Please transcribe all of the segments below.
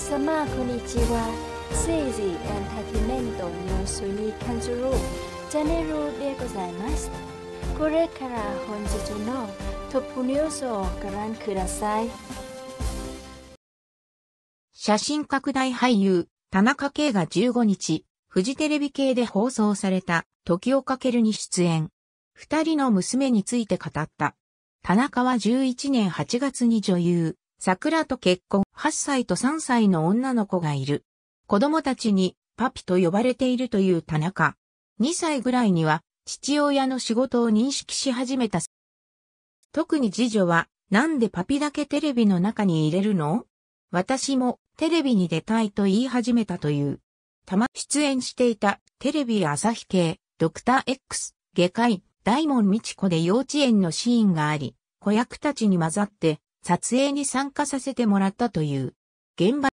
こんにちはエンターテイメントニュースにチャンネルでございますこれから本日のトップニュースをご覧ください写真拡大俳優田中圭が15日フジテレビ系で放送された時をかけるに出演二人の娘について語った。田中は11年8月に女優、桜と結婚、8歳と3歳の女の子がいる。子供たちにパピと呼ばれているという田中。2歳ぐらいには父親の仕事を認識し始めた。特に次女は、なんでパピだけテレビの中に入れるの私もテレビに出たいと言い始めたという。たま、出演していたテレビ朝日系、ドクター X、外科医、大門美智子で幼稚園のシーンがあり、子役たちに混ざって撮影に参加させてもらったという。現場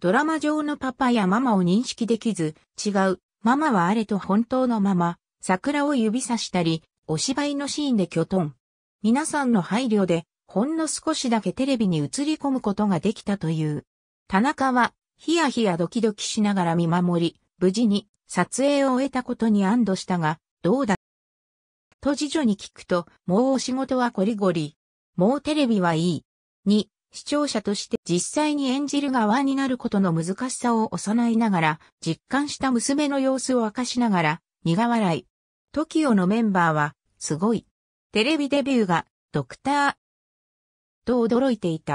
ドラマ上のパパやママを認識できず、違う、ママはあれと本当のまま、桜を指さしたり、お芝居のシーンでキョトン。皆さんの配慮で、ほんの少しだけテレビに映り込むことができたという。田中は、ヒヤヒヤドキドキしながら見守り、無事に撮影を終えたことに安堵したが、どうだと次女に聞くと、もうお仕事はこりごり、もうテレビはいい。に、視聴者として実際に演じる側になることの難しさを幼いながら、実感した娘の様子を明かしながら、苦笑い。t o k o のメンバーは、すごい。テレビデビューが、ドクター、と驚いていた。